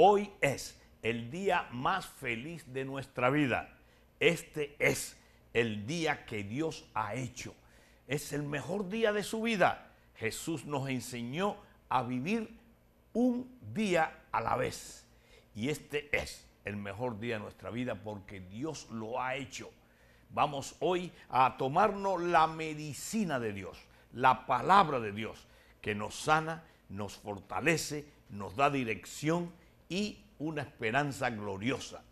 Hoy es el día más feliz de nuestra vida. Este es el día que Dios ha hecho. Es el mejor día de su vida. Jesús nos enseñó a vivir un día a la vez. Y este es el mejor día de nuestra vida porque Dios lo ha hecho. Vamos hoy a tomarnos la medicina de Dios, la palabra de Dios, que nos sana, nos fortalece, nos da dirección y una esperanza gloriosa.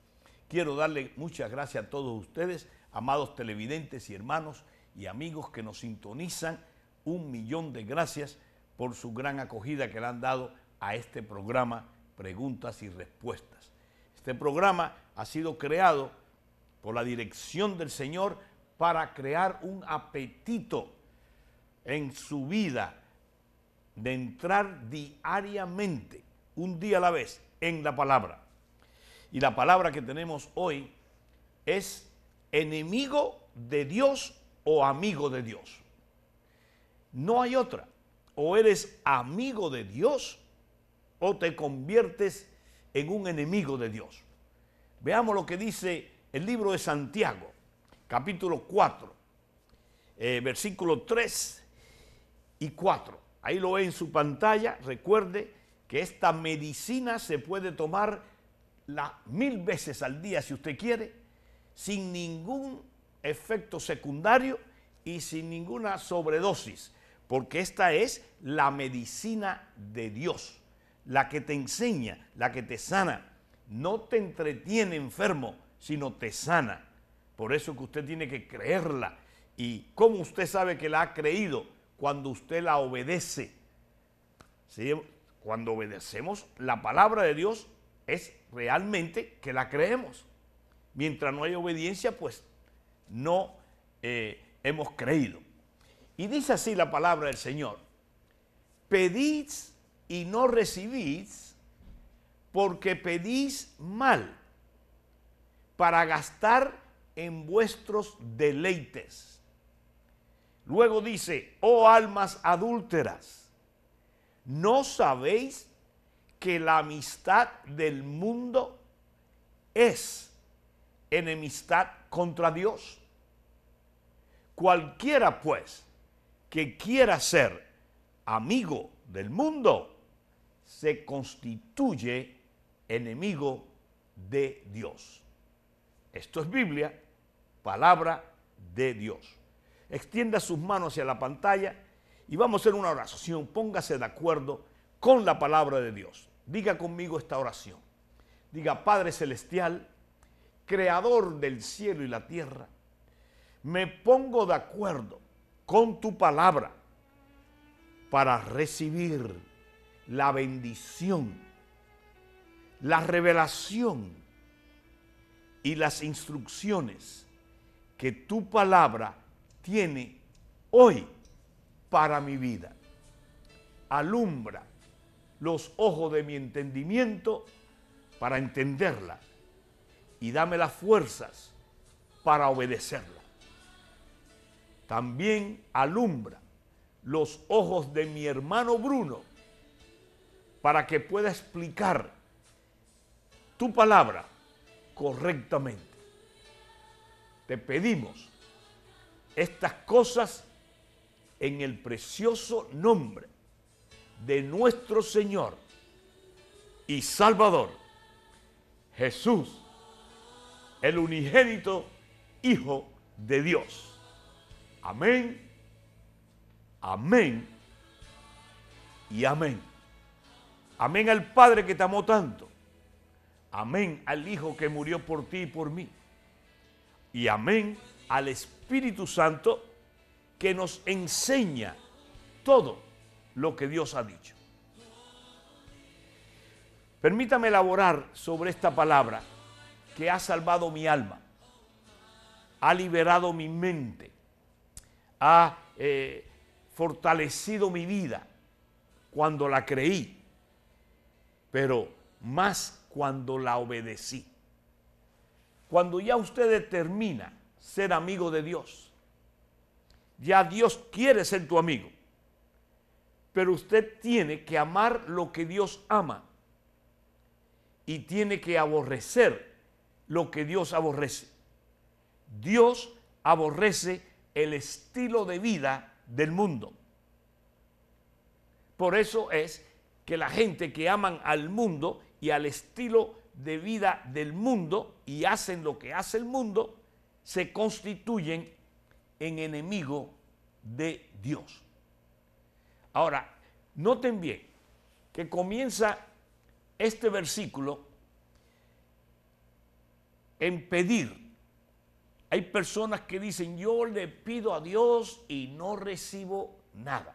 Quiero darle muchas gracias a todos ustedes, amados televidentes y hermanos y amigos que nos sintonizan. Un millón de gracias por su gran acogida que le han dado a este programa Preguntas y Respuestas. Este programa ha sido creado por la dirección del Señor para crear un apetito en su vida de entrar diariamente, un día a la vez, en la palabra. Y la palabra que tenemos hoy es enemigo de Dios o amigo de Dios. No hay otra. O eres amigo de Dios o te conviertes en un enemigo de Dios. Veamos lo que dice el libro de Santiago, capítulo 4, eh, versículo 3 y 4. Ahí lo ve en su pantalla, recuerde que esta medicina se puede tomar mil veces al día si usted quiere, sin ningún efecto secundario y sin ninguna sobredosis, porque esta es la medicina de Dios, la que te enseña, la que te sana, no te entretiene enfermo, sino te sana. Por eso que usted tiene que creerla. ¿Y cómo usted sabe que la ha creído? Cuando usted la obedece. ¿Sí? Cuando obedecemos la palabra de Dios es realmente que la creemos. Mientras no hay obediencia, pues no eh, hemos creído. Y dice así la palabra del Señor. pedís y no recibís porque pedís mal para gastar en vuestros deleites. Luego dice, oh almas adúlteras, ¿No sabéis que la amistad del mundo es enemistad contra Dios? Cualquiera pues que quiera ser amigo del mundo se constituye enemigo de Dios. Esto es Biblia, palabra de Dios. Extienda sus manos hacia la pantalla y vamos a hacer una oración. Póngase de acuerdo con la palabra de Dios. Diga conmigo esta oración. Diga, Padre Celestial, Creador del cielo y la tierra, me pongo de acuerdo con tu palabra para recibir la bendición, la revelación y las instrucciones que tu palabra tiene hoy para mi vida. Alumbra los ojos de mi entendimiento para entenderla y dame las fuerzas para obedecerla. También alumbra los ojos de mi hermano Bruno para que pueda explicar tu palabra correctamente. Te pedimos estas cosas en el precioso nombre de nuestro Señor y Salvador, Jesús, el unigénito Hijo de Dios. Amén, amén y amén. Amén al Padre que te amó tanto. Amén al Hijo que murió por ti y por mí. Y amén al Espíritu Santo que nos enseña todo lo que Dios ha dicho. Permítame elaborar sobre esta palabra que ha salvado mi alma, ha liberado mi mente, ha eh, fortalecido mi vida cuando la creí, pero más cuando la obedecí. Cuando ya usted determina ser amigo de Dios, ya Dios quiere ser tu amigo. Pero usted tiene que amar lo que Dios ama y tiene que aborrecer lo que Dios aborrece. Dios aborrece el estilo de vida del mundo. Por eso es que la gente que aman al mundo y al estilo de vida del mundo y hacen lo que hace el mundo, se constituyen en enemigo de Dios. Ahora, noten bien que comienza este versículo en pedir. Hay personas que dicen, yo le pido a Dios y no recibo nada.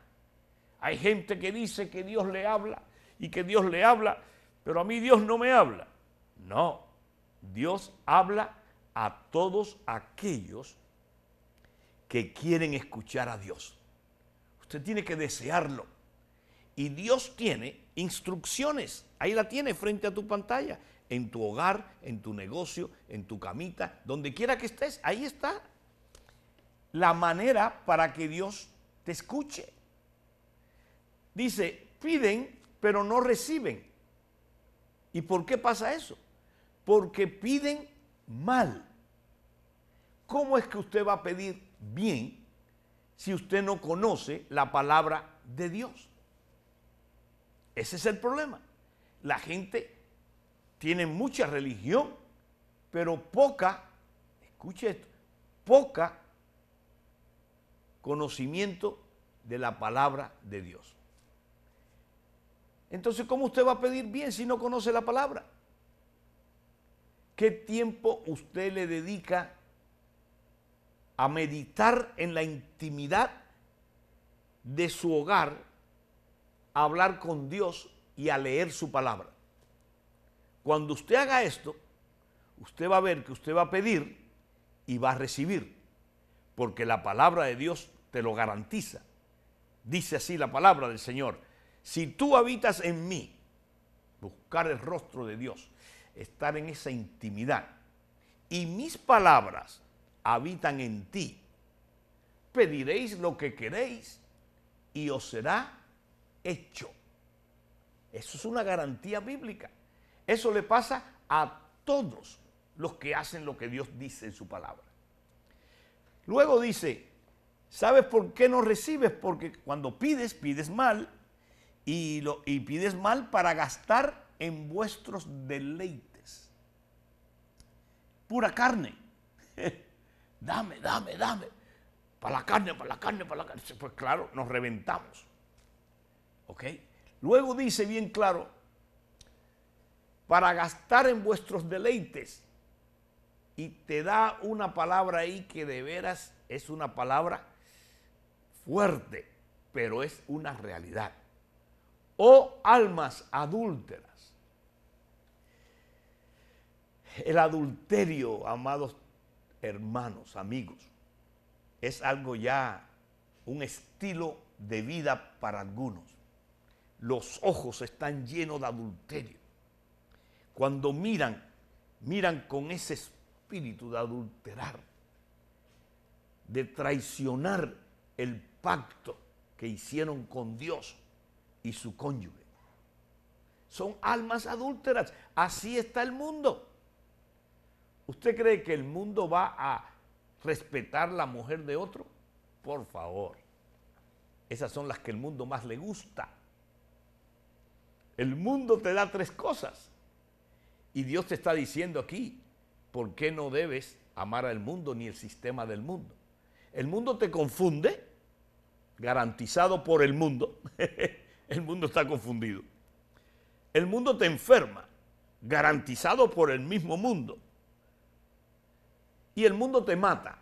Hay gente que dice que Dios le habla y que Dios le habla, pero a mí Dios no me habla. No, Dios habla a todos aquellos que quieren escuchar a Dios. Usted tiene que desearlo. Y Dios tiene instrucciones. Ahí la tiene frente a tu pantalla. En tu hogar, en tu negocio, en tu camita, donde quiera que estés. Ahí está la manera para que Dios te escuche. Dice, piden, pero no reciben. ¿Y por qué pasa eso? Porque piden mal. ¿Cómo es que usted va a pedir bien si usted no conoce la palabra de Dios. Ese es el problema. La gente tiene mucha religión, pero poca, escuche esto, poca conocimiento de la palabra de Dios. Entonces, ¿cómo usted va a pedir bien si no conoce la palabra? ¿Qué tiempo usted le dedica a meditar en la intimidad de su hogar, a hablar con Dios y a leer su palabra. Cuando usted haga esto, usted va a ver que usted va a pedir y va a recibir, porque la palabra de Dios te lo garantiza. Dice así la palabra del Señor. Si tú habitas en mí, buscar el rostro de Dios, estar en esa intimidad, y mis palabras habitan en ti. Pediréis lo que queréis y os será hecho. Eso es una garantía bíblica. Eso le pasa a todos los que hacen lo que Dios dice en su palabra. Luego dice, ¿sabes por qué no recibes? Porque cuando pides, pides mal y, lo, y pides mal para gastar en vuestros deleites. Pura carne. dame, dame, dame. Para la carne, para la carne, para la carne. Pues claro, nos reventamos. ¿Ok? Luego dice bien claro, para gastar en vuestros deleites. Y te da una palabra ahí que de veras es una palabra fuerte, pero es una realidad. O almas adúlteras. El adulterio, amados hermanos, amigos. Es algo ya, un estilo de vida para algunos. Los ojos están llenos de adulterio. Cuando miran, miran con ese espíritu de adulterar, de traicionar el pacto que hicieron con Dios y su cónyuge. Son almas adúlteras. Así está el mundo. ¿Usted cree que el mundo va a respetar la mujer de otro? Por favor. Esas son las que el mundo más le gusta. El mundo te da tres cosas. Y Dios te está diciendo aquí, ¿por qué no debes amar al mundo ni el sistema del mundo? El mundo te confunde, garantizado por el mundo. el mundo está confundido. El mundo te enferma, garantizado por el mismo mundo y el mundo te mata,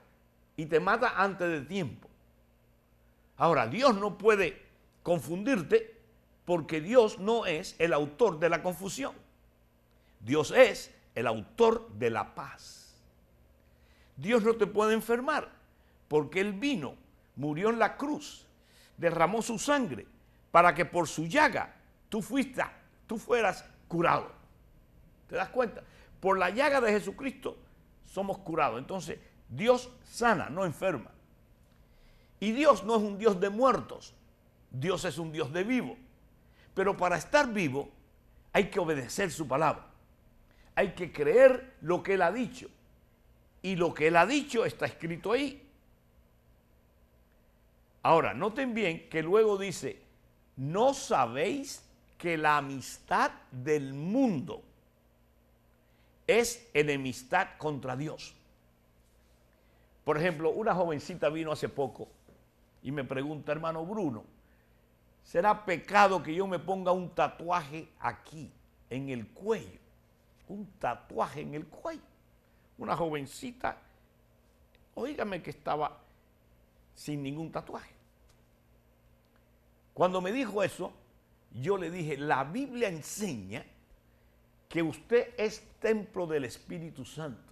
y te mata antes de tiempo. Ahora, Dios no puede confundirte porque Dios no es el autor de la confusión. Dios es el autor de la paz. Dios no te puede enfermar porque Él vino, murió en la cruz, derramó su sangre para que por su llaga tú, fuiste, tú fueras curado. ¿Te das cuenta? Por la llaga de Jesucristo somos curados. Entonces, Dios sana, no enferma. Y Dios no es un Dios de muertos, Dios es un Dios de vivo. Pero para estar vivo hay que obedecer su palabra, hay que creer lo que Él ha dicho. Y lo que Él ha dicho está escrito ahí. Ahora, noten bien que luego dice, no sabéis que la amistad del mundo es enemistad contra Dios. Por ejemplo, una jovencita vino hace poco y me pregunta, hermano Bruno, ¿será pecado que yo me ponga un tatuaje aquí, en el cuello? Un tatuaje en el cuello. Una jovencita, oígame que estaba sin ningún tatuaje. Cuando me dijo eso, yo le dije, la Biblia enseña que usted es templo del Espíritu Santo.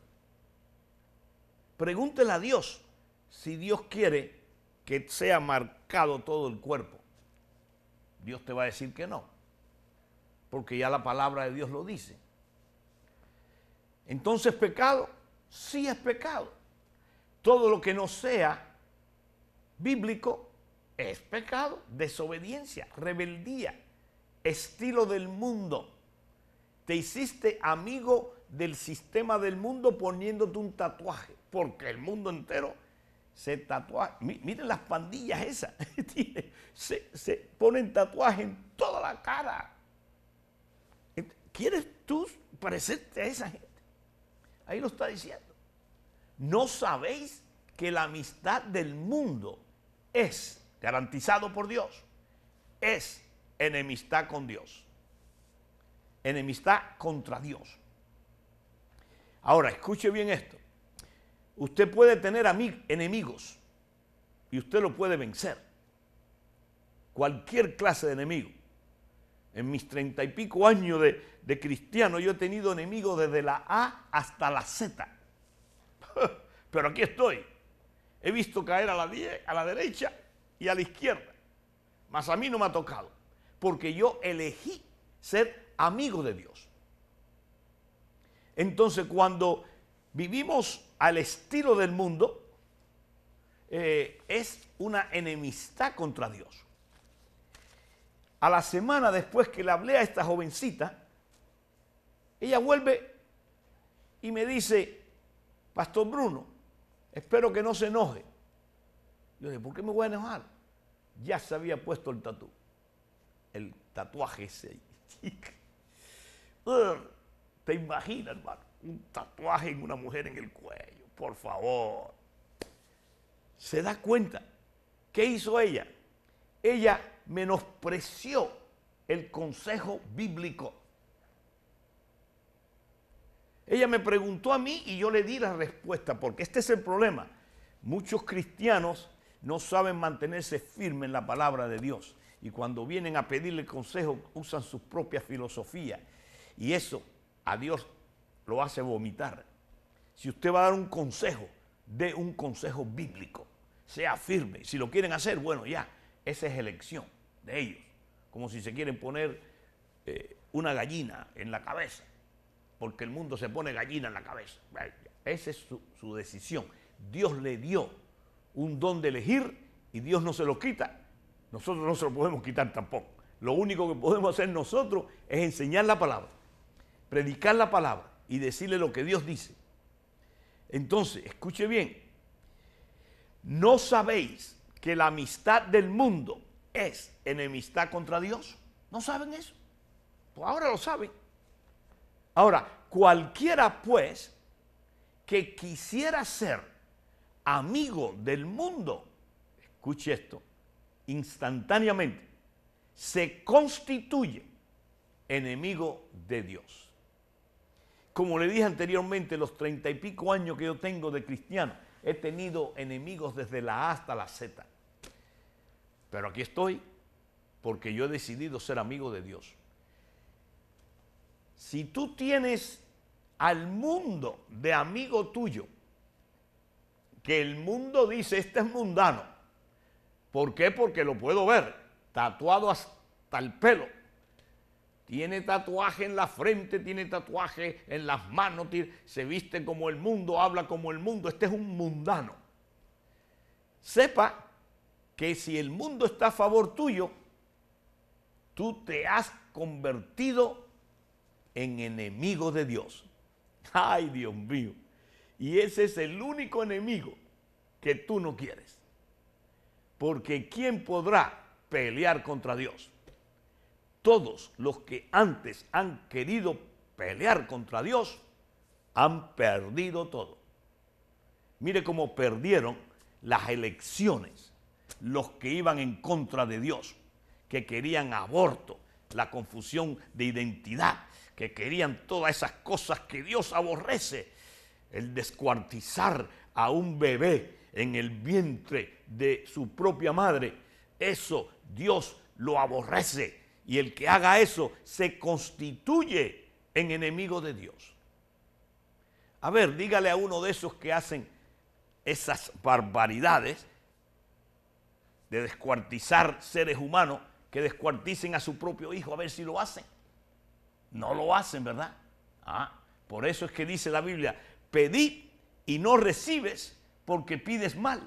Pregúntele a Dios si Dios quiere que sea marcado todo el cuerpo. Dios te va a decir que no, porque ya la palabra de Dios lo dice. Entonces pecado, sí es pecado. Todo lo que no sea bíblico es pecado, desobediencia, rebeldía, estilo del mundo. Te hiciste amigo del sistema del mundo poniéndote un tatuaje, porque el mundo entero se tatuaje, Miren las pandillas esas, se, se ponen tatuaje en toda la cara. ¿Quieres tú parecerte a esa gente? Ahí lo está diciendo. No sabéis que la amistad del mundo es, garantizado por Dios, es enemistad con Dios enemistad contra Dios. Ahora, escuche bien esto. Usted puede tener enemigos y usted lo puede vencer. Cualquier clase de enemigo. En mis treinta y pico años de, cristiano yo he tenido enemigos desde la A hasta la Z. Pero aquí estoy. He visto caer a la, a la derecha y a la izquierda. Mas a mí no me ha tocado. Porque yo elegí ser amigo de Dios. Entonces, cuando vivimos al estilo del mundo, eh, es una enemistad contra Dios. A la semana después que le hablé a esta jovencita, ella vuelve y me dice, Pastor Bruno, espero que no se enoje. Yo dije, ¿por qué me voy a enojar? Ya se había puesto el tatu, el tatuaje ese. ¿Te imaginas, hermano? Un tatuaje en una mujer en el cuello, por favor. Se da cuenta. ¿Qué hizo ella? Ella menospreció el consejo bíblico. Ella me preguntó a mí y yo le di la respuesta, porque este es el problema. Muchos cristianos no saben mantenerse firmes en la palabra de Dios y cuando vienen a pedirle consejo usan sus propias filosofías y eso a Dios lo hace vomitar. Si usted va a dar un consejo, dé un consejo bíblico. Sea firme. Si lo quieren hacer, bueno, ya. Esa es elección de ellos. Como si se quieren poner eh, una gallina en la cabeza. Porque el mundo se pone gallina en la cabeza. Esa es su, su decisión. Dios le dio un don de elegir y Dios no se lo quita. Nosotros no se lo podemos quitar tampoco. Lo único que podemos hacer nosotros es enseñar la palabra predicar la palabra y decirle lo que Dios dice. Entonces, escuche bien, ¿no sabéis que la amistad del mundo es enemistad contra Dios? ¿No saben eso? Pues ahora lo saben. Ahora, cualquiera pues que quisiera ser amigo del mundo, escuche esto, instantáneamente se constituye enemigo de Dios. Como le dije anteriormente, los treinta y pico años que yo tengo de cristiano, he tenido enemigos desde la A hasta la Z. Pero aquí estoy porque yo he decidido ser amigo de Dios. Si tú tienes al mundo de amigo tuyo, que el mundo dice, este es mundano, ¿por qué? Porque lo puedo ver, tatuado hasta el pelo, tiene tatuaje en la frente, tiene tatuaje en las manos, se viste como el mundo, habla como el mundo, este es un mundano. Sepa que si el mundo está a favor tuyo, tú te has convertido en enemigo de Dios. Ay, Dios mío. Y ese es el único enemigo que tú no quieres. Porque ¿quién podrá pelear contra Dios? todos los que antes han querido pelear contra Dios han perdido todo. Mire cómo perdieron las elecciones los que iban en contra de Dios, que querían aborto, la confusión de identidad, que querían todas esas cosas que Dios aborrece, el descuartizar a un bebé en el vientre de su propia madre, eso Dios lo aborrece y el que haga eso se constituye en enemigo de Dios. A ver, dígale a uno de esos que hacen esas barbaridades de descuartizar seres humanos, que descuarticen a su propio hijo, a ver si lo hacen. No lo hacen, ¿verdad? Ah, por eso es que dice la Biblia, pedí y no recibes porque pides mal,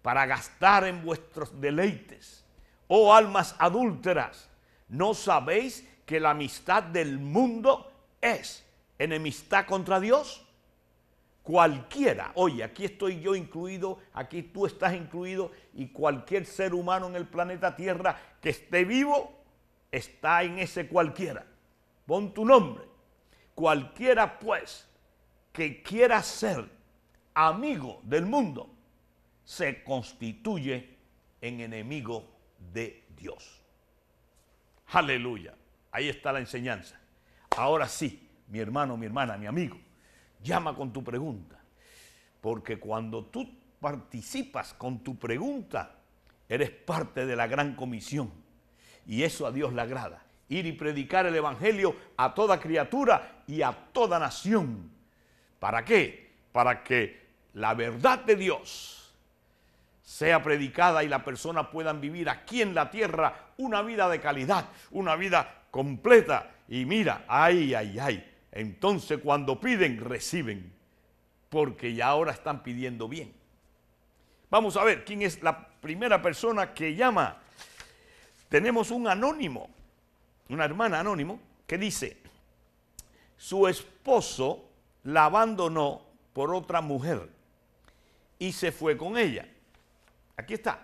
para gastar en vuestros deleites oh almas adúlteras, ¿no sabéis que la amistad del mundo es enemistad contra Dios? Cualquiera, oye, aquí estoy yo incluido, aquí tú estás incluido y cualquier ser humano en el planeta Tierra que esté vivo está en ese cualquiera. Pon tu nombre. Cualquiera pues que quiera ser amigo del mundo se constituye en enemigo de Dios. Aleluya. Ahí está la enseñanza. Ahora sí, mi hermano, mi hermana, mi amigo, llama con tu pregunta. Porque cuando tú participas con tu pregunta, eres parte de la gran comisión. Y eso a Dios le agrada. Ir y predicar el Evangelio a toda criatura y a toda nación. ¿Para qué? Para que la verdad de Dios sea predicada y la persona puedan vivir aquí en la tierra una vida de calidad, una vida completa. Y mira, ay, ay, ay. Entonces cuando piden, reciben, porque ya ahora están pidiendo bien. Vamos a ver quién es la primera persona que llama. Tenemos un anónimo, una hermana anónimo, que dice, su esposo la abandonó por otra mujer y se fue con ella Aquí está,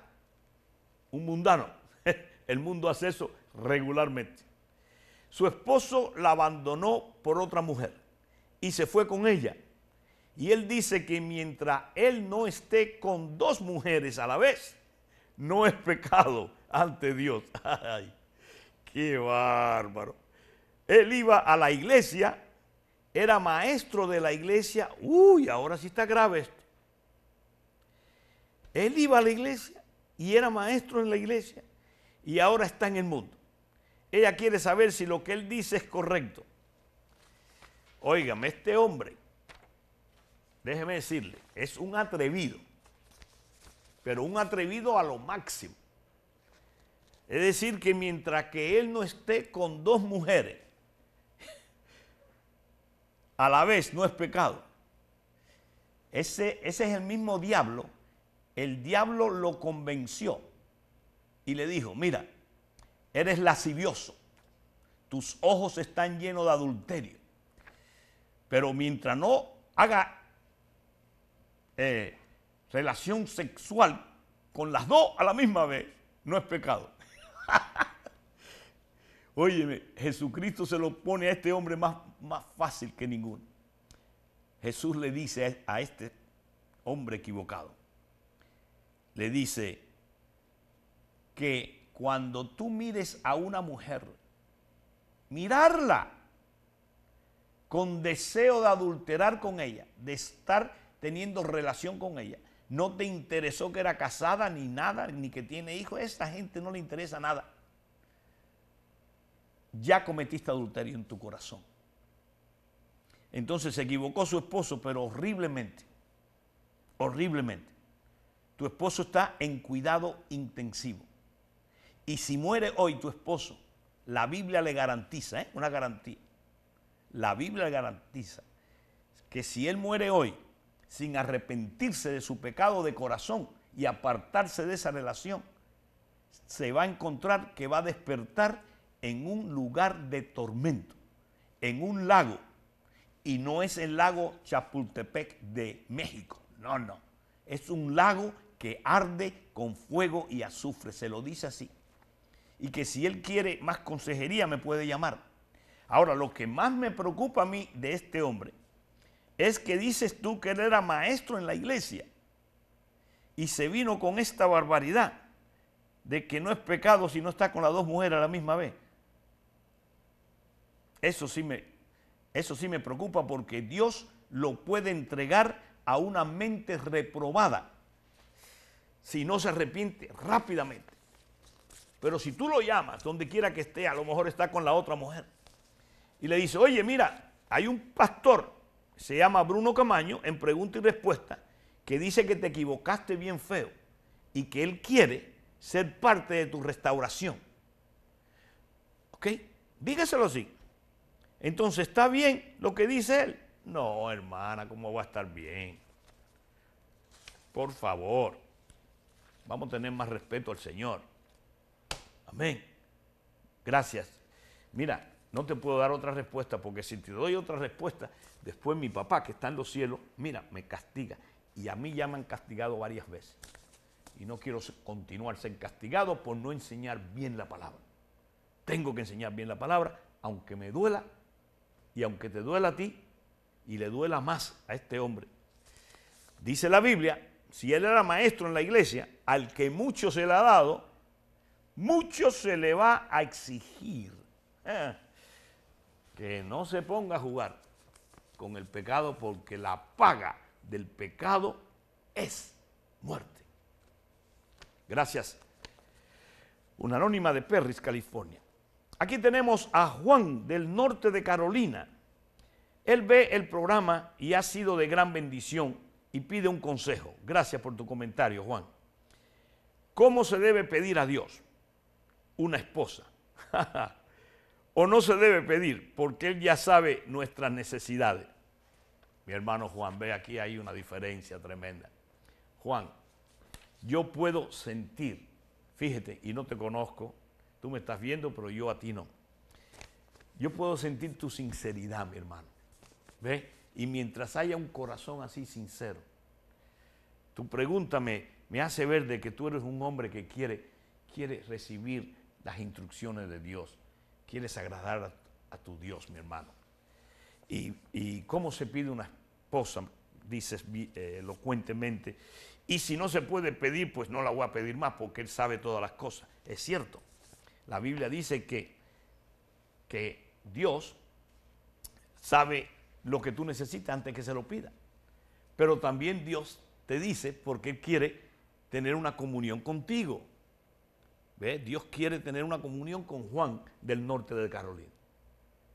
un mundano. El mundo hace eso regularmente. Su esposo la abandonó por otra mujer y se fue con ella. Y él dice que mientras él no esté con dos mujeres a la vez, no es pecado ante Dios. ¡Ay! ¡Qué bárbaro! Él iba a la iglesia, era maestro de la iglesia. Uy, ahora sí está grave esto. Él iba a la iglesia y era maestro en la iglesia y ahora está en el mundo. Ella quiere saber si lo que él dice es correcto. Óigame, este hombre, déjeme decirle, es un atrevido, pero un atrevido a lo máximo. Es decir, que mientras que él no esté con dos mujeres, a la vez no es pecado. Ese, ese es el mismo diablo el diablo lo convenció y le dijo, mira, eres lascivioso, tus ojos están llenos de adulterio, pero mientras no haga eh, relación sexual con las dos a la misma vez, no es pecado. Óyeme, Jesucristo se lo pone a este hombre más, más fácil que ninguno. Jesús le dice a este hombre equivocado, le dice que cuando tú mires a una mujer, mirarla con deseo de adulterar con ella, de estar teniendo relación con ella, no te interesó que era casada ni nada, ni que tiene hijos, esta gente no le interesa nada. Ya cometiste adulterio en tu corazón. Entonces se equivocó su esposo, pero horriblemente, horriblemente tu esposo está en cuidado intensivo. Y si muere hoy tu esposo, la Biblia le garantiza, ¿eh? una garantía. La Biblia le garantiza que si él muere hoy sin arrepentirse de su pecado de corazón y apartarse de esa relación, se va a encontrar que va a despertar en un lugar de tormento, en un lago. Y no es el lago Chapultepec de México, no, no. Es un lago que arde con fuego y azufre. Se lo dice así. Y que si él quiere más consejería me puede llamar. Ahora, lo que más me preocupa a mí de este hombre es que dices tú que él era maestro en la iglesia y se vino con esta barbaridad de que no es pecado si no está con las dos mujeres a la misma vez. Eso sí me, eso sí me preocupa porque Dios lo puede entregar a una mente reprobada si no se arrepiente rápidamente. Pero si tú lo llamas, donde quiera que esté, a lo mejor está con la otra mujer, y le dice, oye, mira, hay un pastor, se llama Bruno Camaño, en pregunta y respuesta, que dice que te equivocaste bien feo y que él quiere ser parte de tu restauración. ¿Ok? Dígaselo así. Entonces, ¿está bien lo que dice él? No, hermana, ¿cómo va a estar bien? Por favor vamos a tener más respeto al Señor. Amén. Gracias. Mira, no te puedo dar otra respuesta porque si te doy otra respuesta, después mi papá que está en los cielos, mira, me castiga. Y a mí ya me han castigado varias veces. Y no quiero continuar siendo castigado por no enseñar bien la palabra. Tengo que enseñar bien la palabra, aunque me duela y aunque te duela a ti y le duela más a este hombre. Dice la Biblia si él era maestro en la iglesia, al que mucho se le ha dado, mucho se le va a exigir eh, que no se ponga a jugar con el pecado porque la paga del pecado es muerte. Gracias. Una anónima de Perris, California. Aquí tenemos a Juan del norte de Carolina. Él ve el programa y ha sido de gran bendición y pide un consejo. Gracias por tu comentario, Juan. ¿Cómo se debe pedir a Dios una esposa? o no se debe pedir porque Él ya sabe nuestras necesidades. Mi hermano Juan, ve aquí hay una diferencia tremenda. Juan, yo puedo sentir, fíjate, y no te conozco, tú me estás viendo, pero yo a ti no. Yo puedo sentir tu sinceridad, mi hermano. ¿Ve? Y mientras haya un corazón así sincero, tu pregúntame, me, hace ver de que tú eres un hombre que quiere, quiere recibir las instrucciones de Dios, quieres agradar a, tu Dios, mi hermano. Y, cómo se pide una esposa, dices eh, elocuentemente, y si no se puede pedir, pues no la voy a pedir más porque Él sabe todas las cosas. Es cierto, la Biblia dice que, que Dios sabe lo que tú necesitas antes que se lo pida. Pero también Dios te dice porque quiere tener una comunión contigo. ve Dios quiere tener una comunión con Juan del norte de Carolina.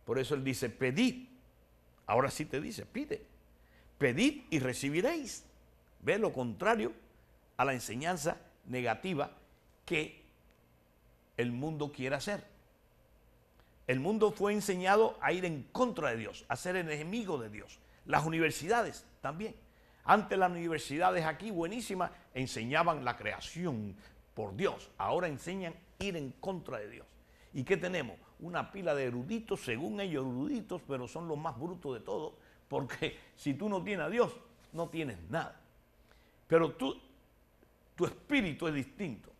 Por eso Él dice, pedid. Ahora sí te dice, pide. Pedid y recibiréis. Ve lo contrario a la enseñanza negativa que el mundo quiere hacer. El mundo fue enseñado a ir en contra de Dios, a ser enemigo de Dios. Las universidades también. Antes las universidades aquí, buenísimas, enseñaban la creación por Dios. Ahora enseñan ir en contra de Dios. ¿Y qué tenemos? Una pila de eruditos, según ellos eruditos, pero son los más brutos de todos, porque si tú no tienes a Dios, no tienes nada. Pero tú, tu espíritu es distinto.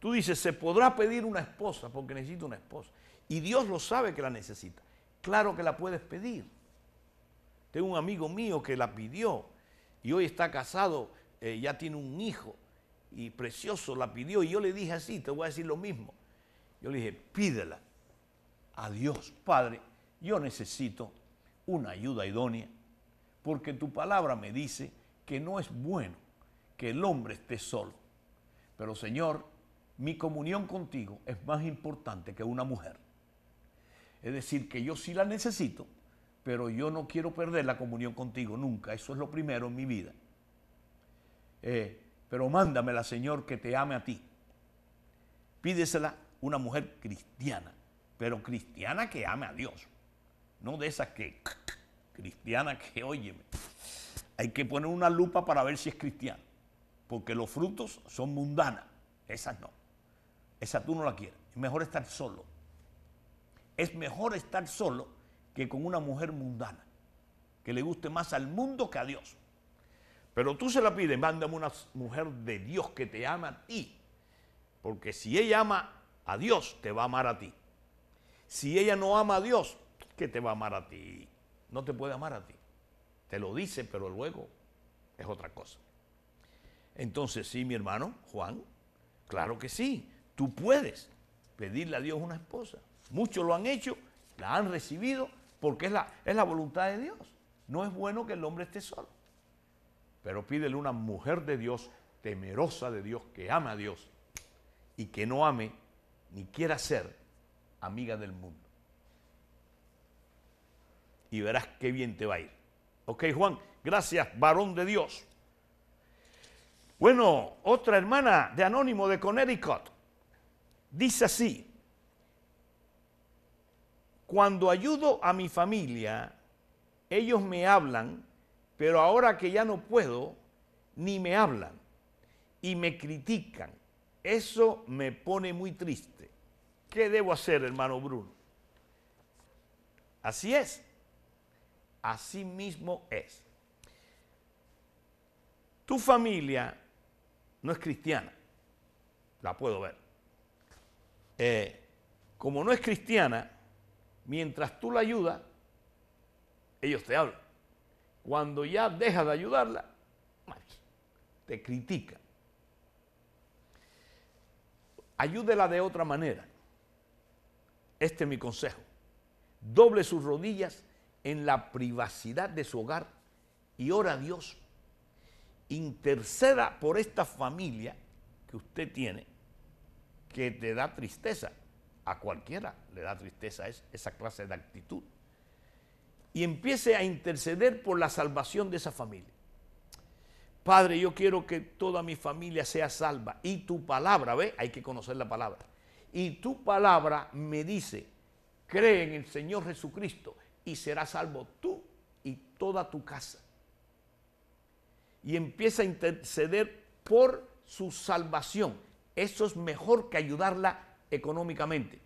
Tú dices, se podrá pedir una esposa, porque necesito una esposa. Y Dios lo sabe que la necesita. Claro que la puedes pedir. Tengo un amigo mío que la pidió y hoy está casado, eh, ya tiene un hijo y precioso, la pidió y yo le dije así, te voy a decir lo mismo. Yo le dije, pídela a Dios, Padre, yo necesito una ayuda idónea porque tu palabra me dice que no es bueno que el hombre esté solo. Pero Señor, mi comunión contigo es más importante que una mujer. Es decir, que yo sí la necesito, pero yo no quiero perder la comunión contigo nunca. Eso es lo primero en mi vida. Eh, pero mándamela, Señor, que te ame a ti. Pídesela una mujer cristiana, pero cristiana que ame a Dios. No de esas que, cristiana que, óyeme, hay que poner una lupa para ver si es cristiana. Porque los frutos son mundanas. Esas no. Esa tú no la quieres. mejor estar solo. Es mejor estar solo que con una mujer mundana, que le guste más al mundo que a Dios. Pero tú se la pides, mándame una mujer de Dios que te ama a ti. Porque si ella ama a Dios, te va a amar a ti. Si ella no ama a Dios, ¿qué te va a amar a ti. No te puede amar a ti. Te lo dice, pero luego es otra cosa. Entonces, sí, mi hermano, Juan, claro que sí. Tú puedes pedirle a Dios una esposa. Muchos lo han hecho, la han recibido, porque es la, es la voluntad de Dios. No es bueno que el hombre esté solo. Pero pídele una mujer de Dios, temerosa de Dios, que ama a Dios y que no ame ni quiera ser amiga del mundo. Y verás qué bien te va a ir. Ok, Juan, gracias, varón de Dios. Bueno, otra hermana de Anónimo de Connecticut dice así, cuando ayudo a mi familia, ellos me hablan, pero ahora que ya no puedo, ni me hablan y me critican. Eso me pone muy triste. ¿Qué debo hacer, hermano Bruno? Así es. Así mismo es. Tu familia no es cristiana. La puedo ver. Eh, como no es cristiana, Mientras tú la ayudas, ellos te hablan. Cuando ya dejas de ayudarla, te critica. Ayúdela de otra manera. Este es mi consejo. Doble sus rodillas en la privacidad de su hogar y ora a Dios. Interceda por esta familia que usted tiene, que te da tristeza, a cualquiera le da tristeza esa clase de actitud, y empiece a interceder por la salvación de esa familia. Padre, yo quiero que toda mi familia sea salva. Y tu palabra, ¿ve? Hay que conocer la palabra. Y tu palabra me dice, cree en el Señor Jesucristo y serás salvo tú y toda tu casa. Y empieza a interceder por su salvación. Eso es mejor que ayudarla económicamente?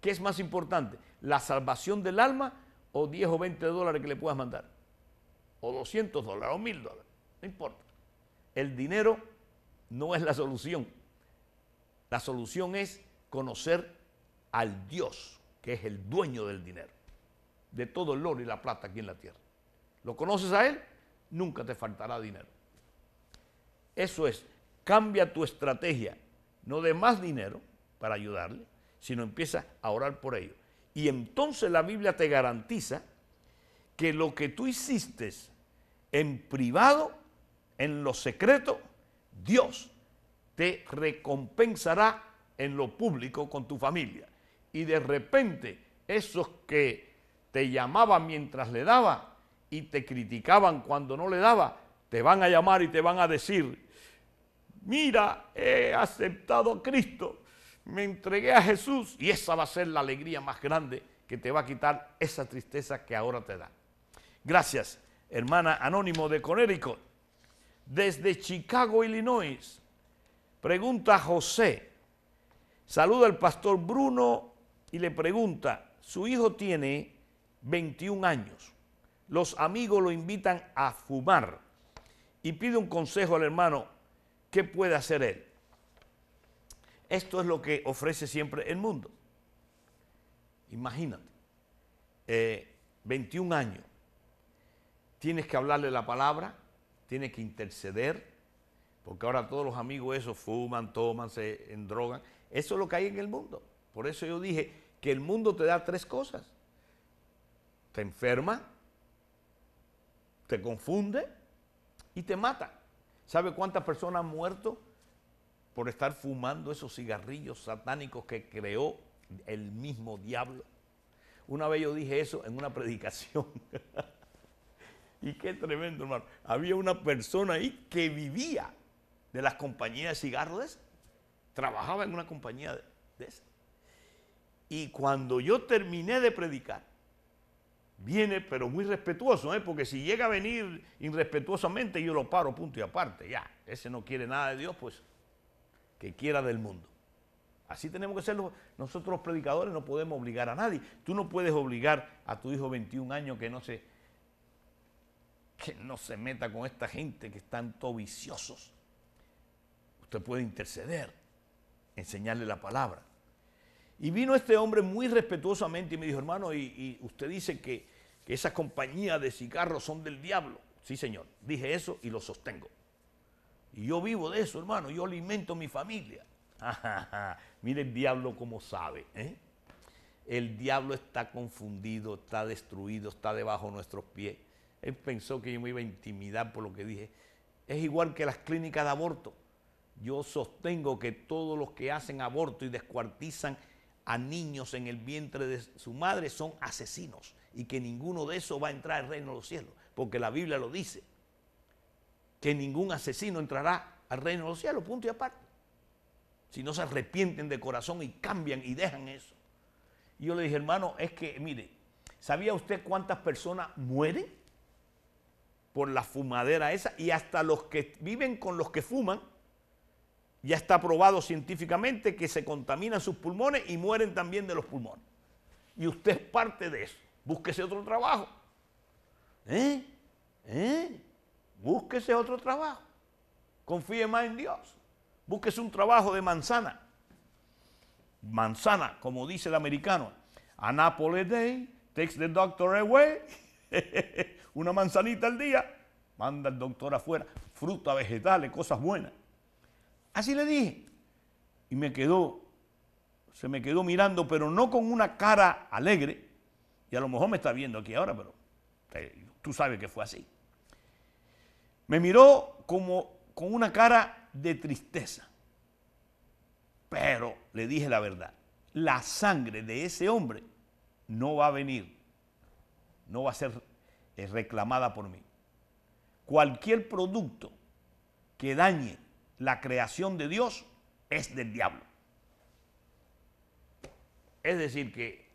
¿Qué es más importante? ¿La salvación del alma o 10 o 20 dólares que le puedas mandar? O 200 dólares o 1000 dólares. No importa. El dinero no es la solución. La solución es conocer al Dios, que es el dueño del dinero, de todo el oro y la plata aquí en la tierra. ¿Lo conoces a Él? Nunca te faltará dinero. Eso es, cambia tu estrategia no dé más dinero para ayudarle, sino empieza a orar por ellos. Y entonces la Biblia te garantiza que lo que tú hiciste en privado, en lo secreto, Dios te recompensará en lo público con tu familia. Y de repente esos que te llamaban mientras le daba y te criticaban cuando no le daba, te van a llamar y te van a decir, mira, he aceptado a Cristo, me entregué a Jesús y esa va a ser la alegría más grande que te va a quitar esa tristeza que ahora te da. Gracias, hermana Anónimo de Connecticut. Desde Chicago, Illinois, pregunta a José. Saluda al pastor Bruno y le pregunta, su hijo tiene 21 años. Los amigos lo invitan a fumar y pide un consejo al hermano, ¿Qué puede hacer él? Esto es lo que ofrece siempre el mundo. Imagínate, 21 eh, años, tienes que hablarle la palabra, tienes que interceder, porque ahora todos los amigos esos fuman, toman, se endrogan. Eso es lo que hay en el mundo. Por eso yo dije que el mundo te da tres cosas. Te enferma, te confunde y te mata. ¿Sabe cuántas personas han muerto por estar fumando esos cigarrillos satánicos que creó el mismo diablo? Una vez yo dije eso en una predicación. y qué tremendo, hermano. Había una persona ahí que vivía de las compañías de cigarros Trabajaba en una compañía de, esas. Y cuando yo terminé de predicar, viene, pero muy respetuoso, ¿eh? porque si llega a venir irrespetuosamente, yo lo paro, punto y aparte, ya. Ese no quiere nada de Dios, pues que quiera del mundo. Así tenemos que serlo. Nosotros los predicadores no podemos obligar a nadie. Tú no puedes obligar a tu hijo 21 años que no se, que no se meta con esta gente que están todo viciosos. Usted puede interceder, enseñarle la palabra. Y vino este hombre muy respetuosamente y me dijo, hermano, y, usted dice que, esas compañías de cigarros son del diablo. Sí, señor, dije eso y lo sostengo. Y yo vivo de eso, hermano, yo alimento mi familia. Mire el diablo como sabe. ¿eh? El diablo está confundido, está destruido, está debajo de nuestros pies. Él pensó que yo me iba a intimidar por lo que dije. Es igual que las clínicas de aborto. Yo sostengo que todos los que hacen aborto y descuartizan a niños en el vientre de su madre son asesinos y que ninguno de esos va a entrar al reino de los cielos, porque la Biblia lo dice, que ningún asesino entrará al reino de los cielos, punto y aparte. Si no se arrepienten de corazón y cambian y dejan eso. Y yo le dije, hermano, es que, mire, ¿sabía usted cuántas personas mueren por la fumadera esa? Y hasta los que viven con los que fuman, ya está probado científicamente que se contaminan sus pulmones y mueren también de los pulmones. Y usted es parte de eso. Búsquese otro trabajo. ¿Eh? ¿Eh? Búsquese otro trabajo. Confíe más en Dios. Búsquese un trabajo de manzana. Manzana, como dice el americano. a day takes the doctor away. Una manzanita al día manda al doctor afuera. Fruta, vegetales, cosas buenas. Así le dije. Y me quedó, se me quedó mirando, pero no con una cara alegre. Y a lo mejor me está viendo aquí ahora, pero eh, tú sabes que fue así. Me miró como con una cara de tristeza. Pero le dije la verdad, la sangre de ese hombre no va a venir, no va a ser eh, reclamada por mí. Cualquier producto que dañe la creación de Dios es del diablo. Es decir, que,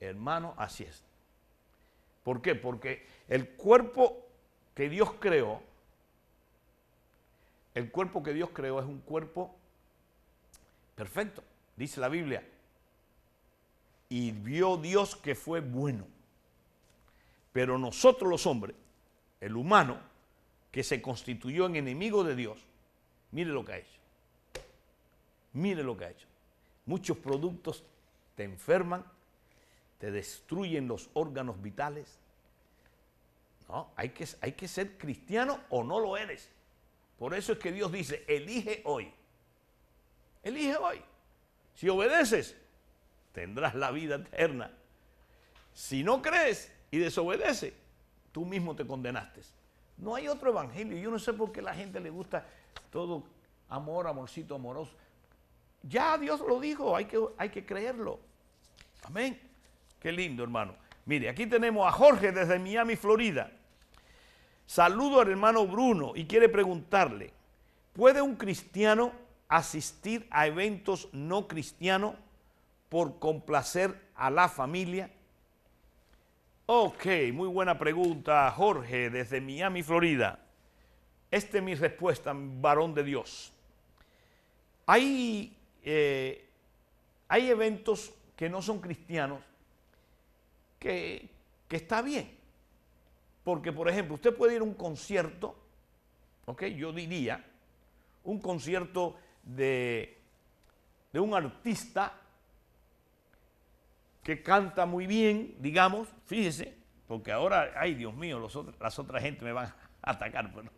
hermano, así es. ¿Por qué? Porque el cuerpo que Dios creó, el cuerpo que Dios creó es un cuerpo perfecto, dice la Biblia. Y vio Dios que fue bueno. Pero nosotros los hombres, el humano, que se constituyó en enemigo de Dios, Mire lo que ha hecho. Mire lo que ha hecho. Muchos productos te enferman, te destruyen los órganos vitales. No, hay que, hay que ser cristiano o no lo eres. Por eso es que Dios dice, elige hoy. Elige hoy. Si obedeces, tendrás la vida eterna. Si no crees y desobedeces, tú mismo te condenaste. No hay otro evangelio. Yo no sé por qué a la gente le gusta todo amor, amorcito amoroso. Ya Dios lo dijo, hay que, hay que creerlo. Amén. Qué lindo, hermano. Mire, aquí tenemos a Jorge desde Miami, Florida. Saludo al hermano Bruno y quiere preguntarle, ¿puede un cristiano asistir a eventos no cristianos por complacer a la familia? Ok, muy buena pregunta, Jorge, desde Miami, Florida. Esta es mi respuesta, varón de Dios. Hay, eh, hay eventos que no son cristianos que, está bien. Porque, por ejemplo, usted puede ir a un concierto, ¿ok? Yo diría, un concierto de, un artista que canta muy bien, digamos, fíjese, porque ahora, ay Dios mío, las otras gente me van a atacar. Pero,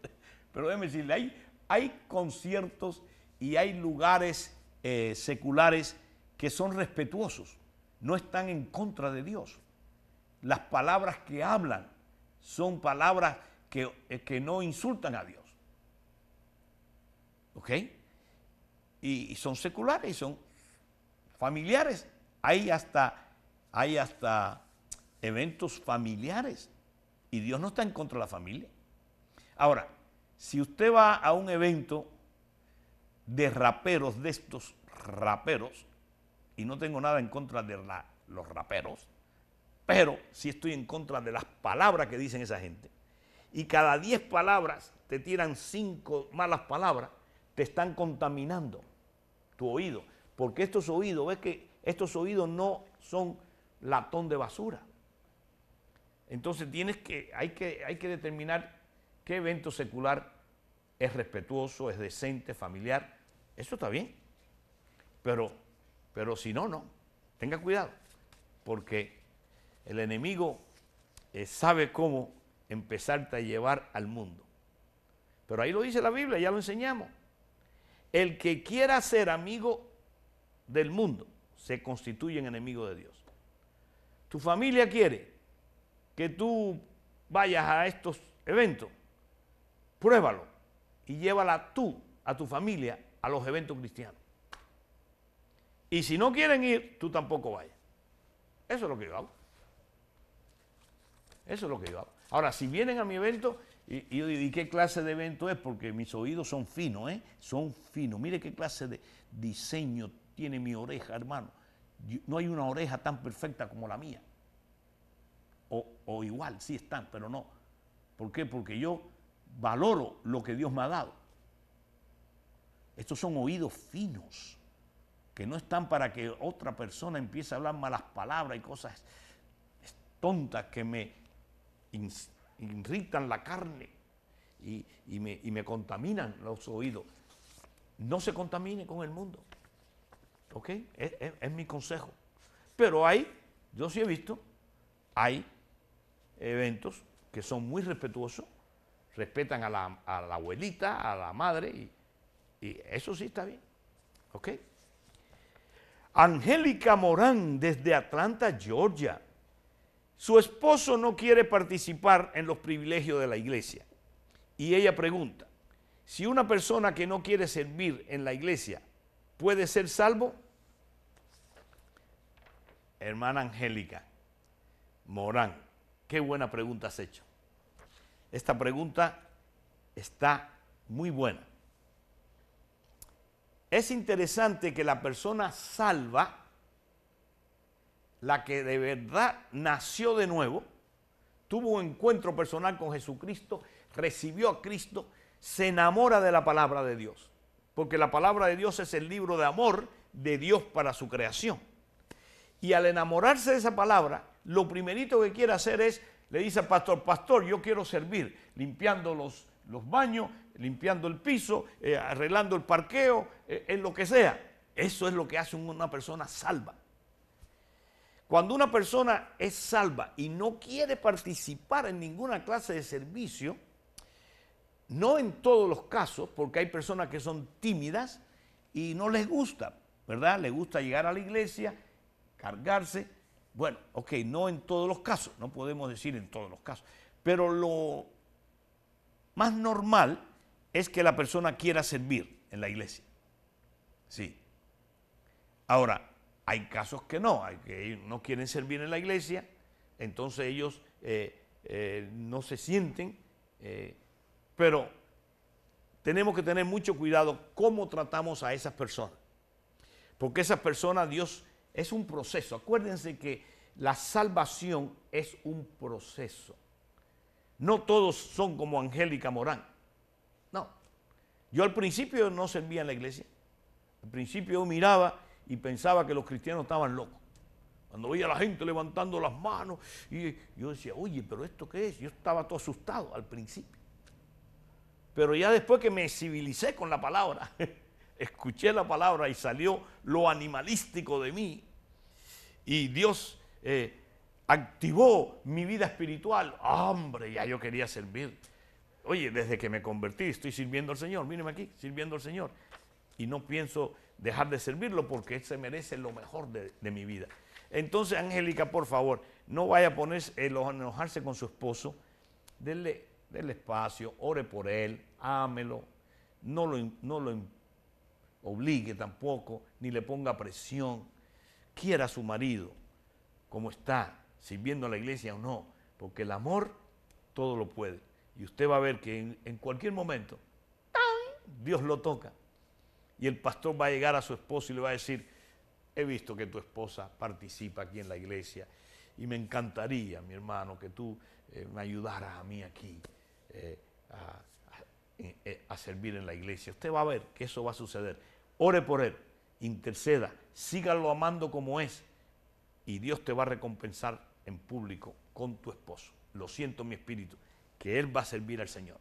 pero déjeme decirle, hay, hay conciertos y hay lugares eh, seculares que son respetuosos, no están en contra de Dios. Las palabras que hablan son palabras que, eh, que no insultan a Dios. ¿Ok? Y, son seculares y son familiares. Hay hasta, hay hasta eventos familiares y Dios no está en contra de la familia. Ahora, si usted va a un evento de raperos, de estos raperos, y no tengo nada en contra de los raperos, pero sí estoy en contra de las palabras que dicen esa gente. Y cada diez palabras te tiran cinco malas palabras, te están contaminando tu oído. Porque estos oídos, ves que estos oídos no son latón de basura. Entonces tienes que, hay que, hay que determinar qué evento secular es respetuoso, es decente, familiar. Eso está bien. Pero, pero si no, no. Tenga cuidado. Porque el enemigo eh, sabe cómo empezarte a llevar al mundo. Pero ahí lo dice la Biblia, ya lo enseñamos. El que quiera ser amigo del mundo se constituye en enemigo de Dios. Tu familia quiere que tú vayas a estos eventos. Pruébalo y llévala tú, a tu familia, a los eventos cristianos. Y si no quieren ir, tú tampoco vayas. Eso es lo que yo hago. Eso es lo que yo hago. Ahora, si vienen a mi evento, y, yo digo, qué clase de evento es? Porque mis oídos son finos, ¿eh? Son finos. Mire qué clase de diseño tiene mi oreja, hermano. no hay una oreja tan perfecta como la mía. O, o igual, sí están, pero no. ¿Por qué? Porque yo valoro lo que Dios me ha dado. Estos son oídos finos, que no están para que otra persona empiece a hablar malas palabras y cosas tontas que me irritan la carne y, me, contaminan los oídos. No se contamine con el mundo. ¿Ok? es, mi consejo. Pero hay, yo sí he visto, hay eventos que son muy respetuosos respetan a la, abuelita, a la madre, y, y eso sí está bien. ¿Ok? Angélica Morán desde Atlanta, Georgia. Su esposo no quiere participar en los privilegios de la iglesia. Y ella pregunta, si una persona que no quiere servir en la iglesia puede ser salvo, hermana Angélica Morán, qué buena pregunta has hecho. Esta pregunta está muy buena. Es interesante que la persona salva, la que de verdad nació de nuevo, tuvo un encuentro personal con Jesucristo, recibió a Cristo, se enamora de la palabra de Dios, porque la palabra de Dios es el libro de amor de Dios para su creación. Y al enamorarse de esa palabra, lo primerito que quiere hacer es le dice pastor, pastor, yo quiero servir limpiando los, los baños, limpiando el piso, eh, arreglando el parqueo, eh, en lo que sea. Eso es lo que hace una persona salva. Cuando una persona es salva y no quiere participar en ninguna clase de servicio, no en todos los casos, porque hay personas que son tímidas y no les gusta, ¿verdad? Les gusta llegar a la iglesia, cargarse, bueno, ok, no en todos los casos, no podemos decir en todos los casos, pero lo más normal es que la persona quiera servir en la iglesia. Sí. Ahora, hay casos que no, hay que no quieren servir en la iglesia, entonces ellos eh, eh, no se sienten, eh, pero tenemos que tener mucho cuidado cómo tratamos a esas personas, porque esas personas Dios es un proceso. Acuérdense que la salvación es un proceso. No todos son como Angélica Morán. No. Yo al principio no servía en la iglesia. Al principio yo miraba y pensaba que los cristianos estaban locos. Cuando veía a la gente levantando las manos, y yo decía, oye, pero ¿esto qué es? Yo estaba todo asustado al principio. Pero ya después que me civilicé con la palabra, escuché la palabra y salió lo animalístico de mí. Y Dios eh, activó mi vida espiritual. hombre, ya yo quería servir. Oye, desde que me convertí estoy sirviendo al Señor. Míreme aquí, sirviendo al Señor. Y no pienso dejar de servirlo porque Él se merece lo mejor de, mi vida. Entonces, Angélica, por favor, no vaya a ponerse, eh, enojarse con su esposo. Denle, espacio, ore por él, ámelo, no lo, no obligue tampoco, ni le ponga presión. Quiera a su marido como está, sirviendo a la iglesia o no, porque el amor todo lo puede. Y usted va a ver que en, cualquier momento, Dios lo toca. Y el pastor va a llegar a su esposo y le va a decir, he visto que tu esposa participa aquí en la iglesia y me encantaría, mi hermano, que tú eh, me ayudaras a mí aquí eh, eh, a servir en la iglesia. Usted va a ver que eso va a suceder ore por él, interceda, sígalo amando como es y Dios te va a recompensar en público con tu esposo. Lo siento mi espíritu, que él va a servir al Señor.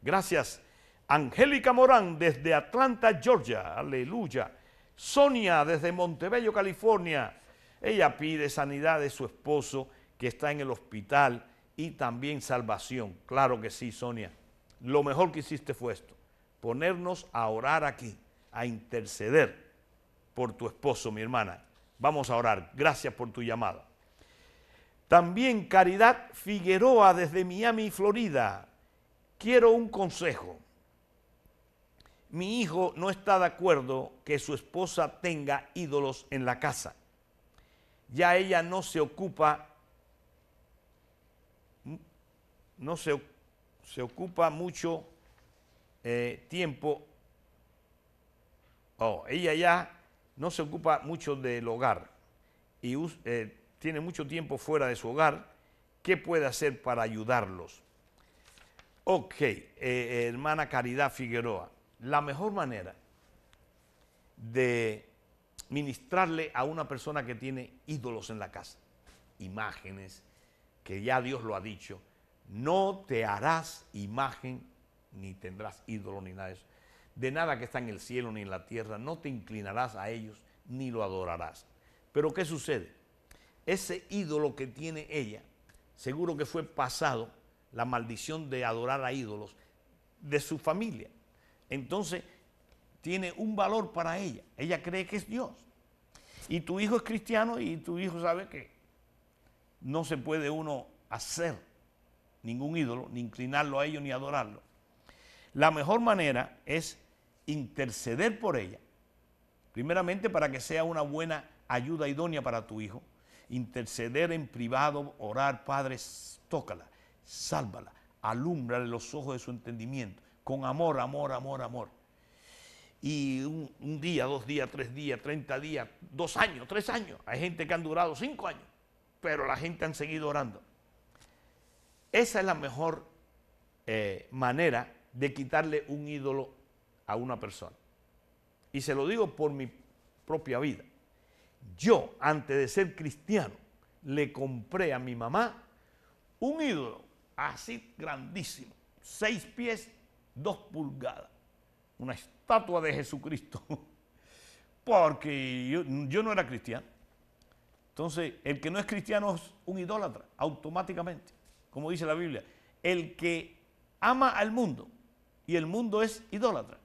Gracias. Angélica Morán desde Atlanta, Georgia. Aleluya. Sonia desde Montebello, California. Ella pide sanidad de su esposo que está en el hospital y también salvación. Claro que sí, Sonia. Lo mejor que hiciste fue esto, ponernos a orar aquí a interceder por tu esposo, mi hermana. Vamos a orar. Gracias por tu llamada. También Caridad Figueroa desde Miami, Florida. Quiero un consejo. Mi hijo no está de acuerdo que su esposa tenga ídolos en la casa. Ya ella no se ocupa no se, se ocupa mucho eh, tiempo Oh, ella ya no se ocupa mucho del hogar y eh, tiene mucho tiempo fuera de su hogar. ¿Qué puede hacer para ayudarlos? Ok, eh, eh, hermana Caridad Figueroa, la mejor manera de ministrarle a una persona que tiene ídolos en la casa, imágenes, que ya Dios lo ha dicho, no te harás imagen ni tendrás ídolo ni nada de eso de nada que está en el cielo ni en la tierra, no te inclinarás a ellos ni lo adorarás. Pero ¿qué sucede? Ese ídolo que tiene ella, seguro que fue pasado la maldición de adorar a ídolos de su familia. Entonces, tiene un valor para ella. Ella cree que es Dios. Y tu hijo es cristiano y tu hijo sabe que no se puede uno hacer ningún ídolo, ni inclinarlo a ellos, ni adorarlo. La mejor manera es interceder por ella. Primeramente para que sea una buena ayuda idónea para tu hijo. Interceder en privado, orar, Padre, tócala, sálvala, alumbrale los ojos de su entendimiento, con amor, amor, amor, amor. Y un, día, dos días, tres días, treinta días, dos años, tres años. Hay gente que han durado cinco años, pero la gente han seguido orando. Esa es la mejor eh, manera de quitarle un ídolo a una persona. Y se lo digo por mi propia vida. Yo, antes de ser cristiano, le compré a mi mamá un ídolo así grandísimo, seis pies, dos pulgadas, una estatua de Jesucristo, porque yo, yo no era cristiano. Entonces, el que no es cristiano es un idólatra, automáticamente, como dice la Biblia. El que ama al mundo y el mundo es idólatra,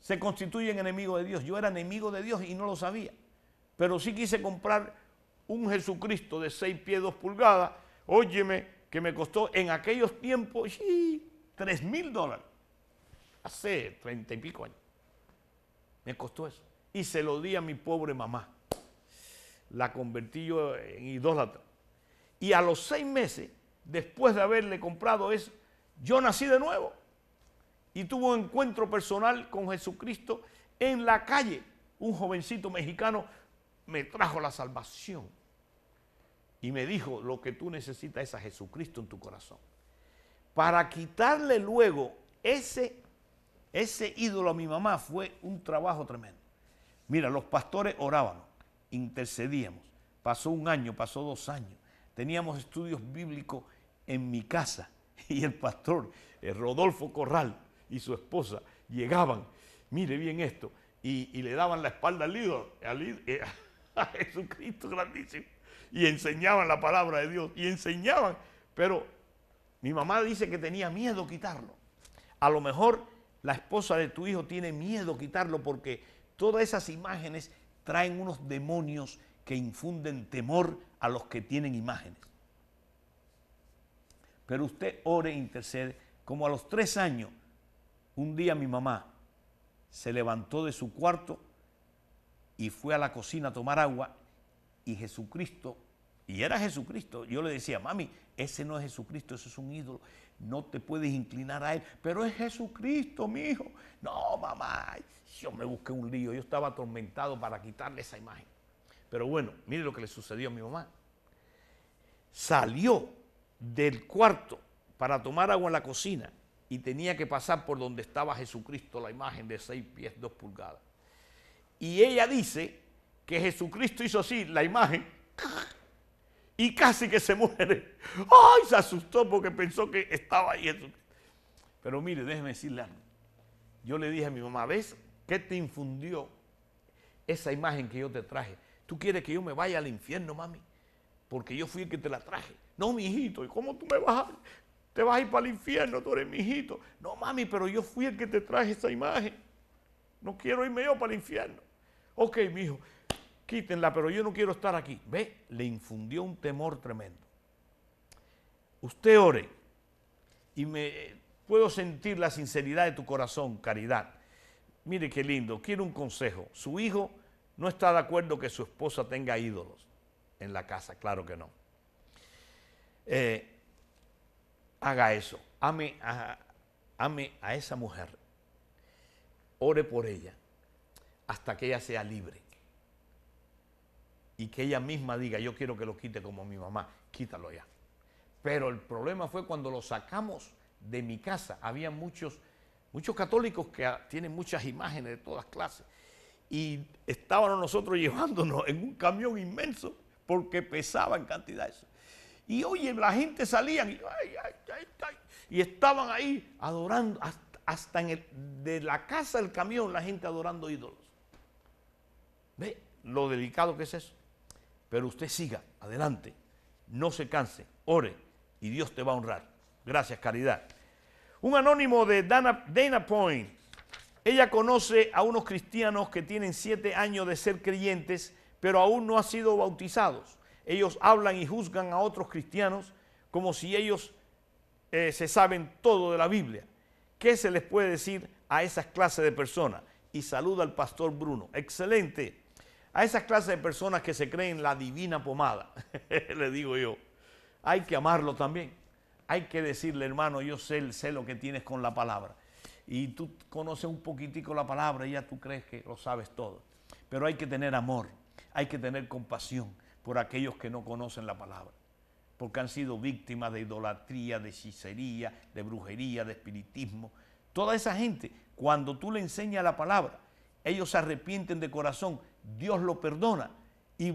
se constituyen enemigos de Dios. Yo era enemigo de Dios y no lo sabía. Pero sí quise comprar un Jesucristo de seis pies, 2 pulgadas. Óyeme, que me costó en aquellos tiempos tres mil dólares. Hace treinta y pico años. Me costó eso. Y se lo di a mi pobre mamá. La convertí yo en idólatra. Y a los seis meses, después de haberle comprado eso, yo nací de nuevo y tuvo un encuentro personal con Jesucristo en la calle. Un jovencito mexicano me trajo la salvación y me dijo, lo que tú necesitas es a Jesucristo en tu corazón. Para quitarle luego ese, ese ídolo a mi mamá fue un trabajo tremendo. Mira, los pastores orábamos, intercedíamos. Pasó un año, pasó dos años. Teníamos estudios bíblicos en mi casa y el pastor eh, Rodolfo Corral y su esposa llegaban, mire bien esto, y, le daban la espalda al Lido eh, a Jesucristo grandísimo, y enseñaban la palabra de Dios, y enseñaban, pero mi mamá dice que tenía miedo quitarlo. A lo mejor la esposa de tu hijo tiene miedo quitarlo porque todas esas imágenes traen unos demonios que infunden temor a los que tienen imágenes. Pero usted ore e intercede como a los tres años un día mi mamá se levantó de su cuarto y fue a la cocina a tomar agua y Jesucristo, y era Jesucristo, yo le decía, mami, ese no es Jesucristo, eso es un ídolo, no te puedes inclinar a él, pero es Jesucristo, mi hijo. No, mamá, yo me busqué un lío, yo estaba atormentado para quitarle esa imagen. Pero bueno, mire lo que le sucedió a mi mamá. Salió del cuarto para tomar agua en la cocina y tenía que pasar por donde estaba Jesucristo, la imagen de seis pies, dos pulgadas. Y ella dice que Jesucristo hizo así la imagen y casi que se muere. ¡Ay! Se asustó porque pensó que estaba ahí Jesucristo. Pero mire, déjeme decirle Yo le dije a mi mamá, ¿ves qué te infundió esa imagen que yo te traje? ¿Tú quieres que yo me vaya al infierno, mami? Porque yo fui el que te la traje. No, mi hijito, ¿y cómo tú me vas a... Te vas a ir para el infierno, tú eres mi hijito. No, mami, pero yo fui el que te traje esa imagen. No quiero irme yo para el infierno. Ok, mi hijo, quítenla, pero yo no quiero estar aquí. Ve, le infundió un temor tremendo. Usted ore y me eh, puedo sentir la sinceridad de tu corazón, caridad. Mire qué lindo, quiero un consejo. Su hijo no está de acuerdo que su esposa tenga ídolos en la casa, claro que no. Eh, haga eso. Ame a, ame a esa mujer. Ore por ella hasta que ella sea libre. Y que ella misma diga, yo quiero que lo quite como mi mamá, quítalo ya. Pero el problema fue cuando lo sacamos de mi casa. Había muchos, muchos católicos que tienen muchas imágenes de todas clases. Y estábamos nosotros llevándonos en un camión inmenso porque pesaba en cantidad eso. Y oye, la gente salía y, estaban ahí adorando, hasta, en de la casa del camión la gente adorando ídolos. ¿Ve lo delicado que es eso? Pero usted siga, adelante, no se canse, ore y Dios te va a honrar. Gracias, caridad. Un anónimo de Dana, Dana Point. Ella conoce a unos cristianos que tienen siete años de ser creyentes, pero aún no han sido bautizados. Ellos hablan y juzgan a otros cristianos como si ellos eh, se saben todo de la Biblia. ¿Qué se les puede decir a esas clases de personas? Y saluda al pastor Bruno. Excelente. A esas clases de personas que se creen la divina pomada, le digo yo, hay que amarlo también. Hay que decirle, hermano, yo sé, sé lo que tienes con la palabra. Y tú conoces un poquitico la palabra y ya tú crees que lo sabes todo. Pero hay que tener amor, hay que tener compasión, por aquellos que no conocen la palabra, porque han sido víctimas de idolatría, de hechicería, de brujería, de espiritismo. Toda esa gente, cuando tú le enseñas la palabra, ellos se arrepienten de corazón, Dios lo perdona y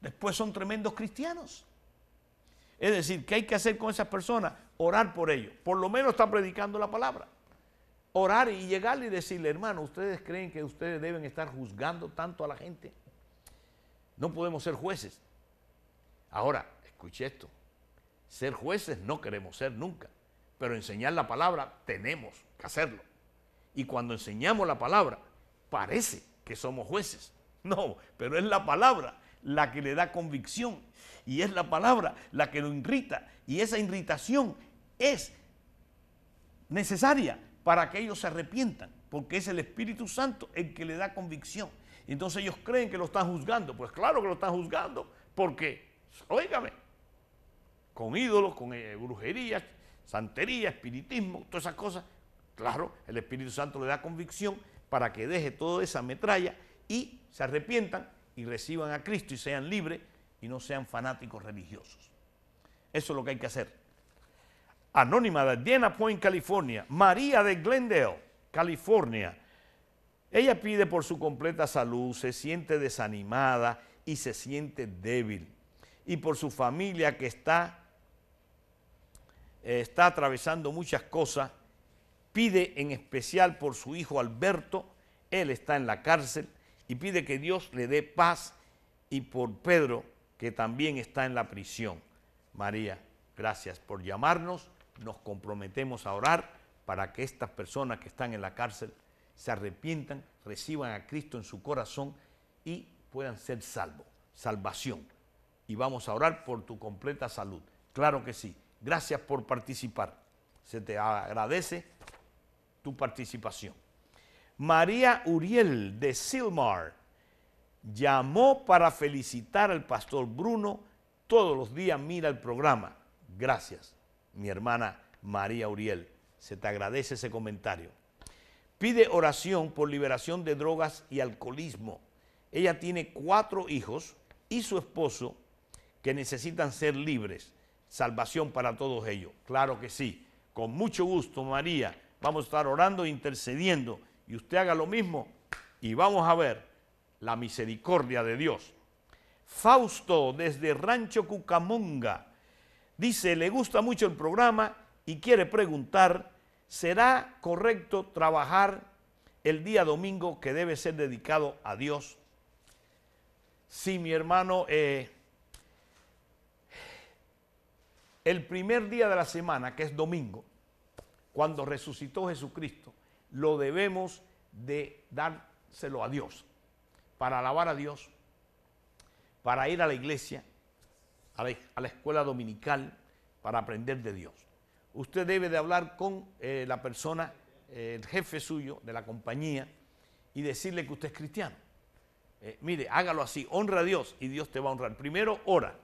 después son tremendos cristianos. Es decir, ¿qué hay que hacer con esas personas? Orar por ellos. Por lo menos está predicando la palabra. Orar y llegarle y decirle, hermano, ¿ustedes creen que ustedes deben estar juzgando tanto a la gente? No podemos ser jueces. Ahora, escuche esto, ser jueces no queremos ser nunca, pero enseñar la palabra tenemos que hacerlo. Y cuando enseñamos la palabra, parece que somos jueces. No, pero es la palabra la que le da convicción y es la palabra la que lo irrita y esa irritación es necesaria para que ellos se arrepientan, porque es el Espíritu Santo el que le da convicción. Entonces ellos creen que lo están juzgando, pues claro que lo están juzgando, porque Óigame, con ídolos, con eh, brujerías, santería, espiritismo, todas esas cosas. Claro, el Espíritu Santo le da convicción para que deje toda esa metralla y se arrepientan y reciban a Cristo y sean libres y no sean fanáticos religiosos. Eso es lo que hay que hacer. Anónima de Diana Point, California. María de Glendale, California. Ella pide por su completa salud, se siente desanimada y se siente débil y por su familia que está, eh, está atravesando muchas cosas. Pide en especial por su hijo Alberto, él está en la cárcel, y pide que Dios le dé paz y por Pedro, que también está en la prisión. María, gracias por llamarnos, nos comprometemos a orar para que estas personas que están en la cárcel se arrepientan, reciban a Cristo en su corazón y puedan ser salvos. Salvación y vamos a orar por tu completa salud. Claro que sí. Gracias por participar. Se te agradece tu participación. María Uriel de Silmar llamó para felicitar al pastor Bruno. Todos los días mira el programa. Gracias, mi hermana María Uriel. Se te agradece ese comentario. Pide oración por liberación de drogas y alcoholismo. Ella tiene cuatro hijos y su esposo que necesitan ser libres. Salvación para todos ellos. Claro que sí. Con mucho gusto, María. Vamos a estar orando e intercediendo. Y usted haga lo mismo y vamos a ver la misericordia de Dios. Fausto desde Rancho Cucamonga dice, le gusta mucho el programa y quiere preguntar, ¿será correcto trabajar el día domingo que debe ser dedicado a Dios? Sí, mi hermano, eh, El primer día de la semana, que es domingo, cuando resucitó Jesucristo, lo debemos de dárselo a Dios, para alabar a Dios, para ir a la iglesia, a la, escuela dominical, para aprender de Dios. Usted debe de hablar con eh, la persona, eh, el jefe suyo de la compañía, y decirle que usted es cristiano. Eh, mire, hágalo así, honra a Dios y Dios te va a honrar. Primero, ora.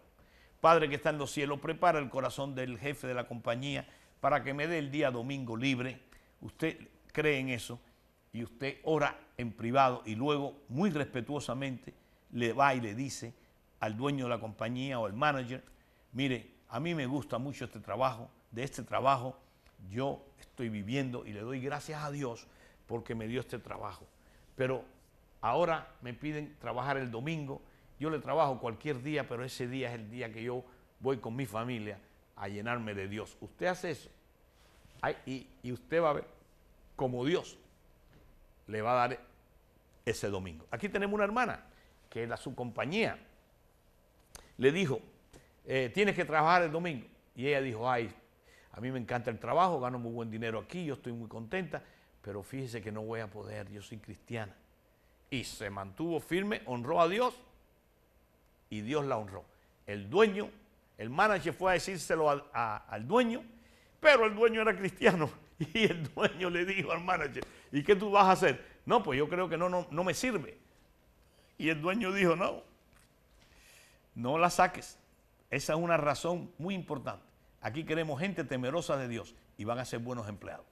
Padre que está en los cielos, prepara el corazón del jefe de la compañía para que me dé el día domingo libre. Usted cree en eso y usted ora en privado y luego muy respetuosamente le va y le dice al dueño de la compañía o al manager, mire, a mí me gusta mucho este trabajo, de este trabajo yo estoy viviendo y le doy gracias a Dios porque me dio este trabajo. Pero ahora me piden trabajar el domingo yo le trabajo cualquier día, pero ese día es el día que yo voy con mi familia a llenarme de Dios. Usted hace eso y, usted va a ver como Dios le va a dar ese domingo. Aquí tenemos una hermana que la su compañía le dijo, eh, tienes que trabajar el domingo. Y ella dijo, ay, a mí me encanta el trabajo, gano muy buen dinero aquí, yo estoy muy contenta, pero fíjese que no voy a poder, yo soy cristiana. Y se mantuvo firme, honró a Dios y Dios la honró. El dueño, el manager fue a decírselo al dueño, pero el dueño era cristiano y el dueño le dijo al manager, ¿y qué tú vas a hacer? No, pues yo creo que no, no, no me sirve. Y el dueño dijo, no, no la saques. Esa es una razón muy importante. Aquí queremos gente temerosa de Dios y van a ser buenos empleados.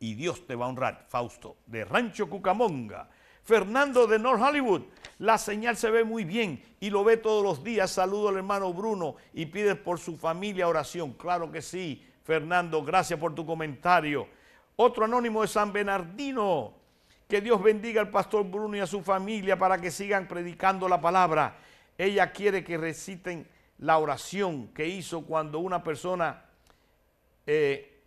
Y Dios te va a honrar, Fausto, de Rancho Cucamonga. Fernando de North Hollywood. La señal se ve muy bien y lo ve todos los días. Saludo al hermano Bruno y pide por su familia oración. Claro que sí, Fernando, gracias por tu comentario. Otro anónimo de San Bernardino. Que Dios bendiga al pastor Bruno y a su familia para que sigan predicando la palabra. Ella quiere que reciten la oración que hizo cuando una persona eh,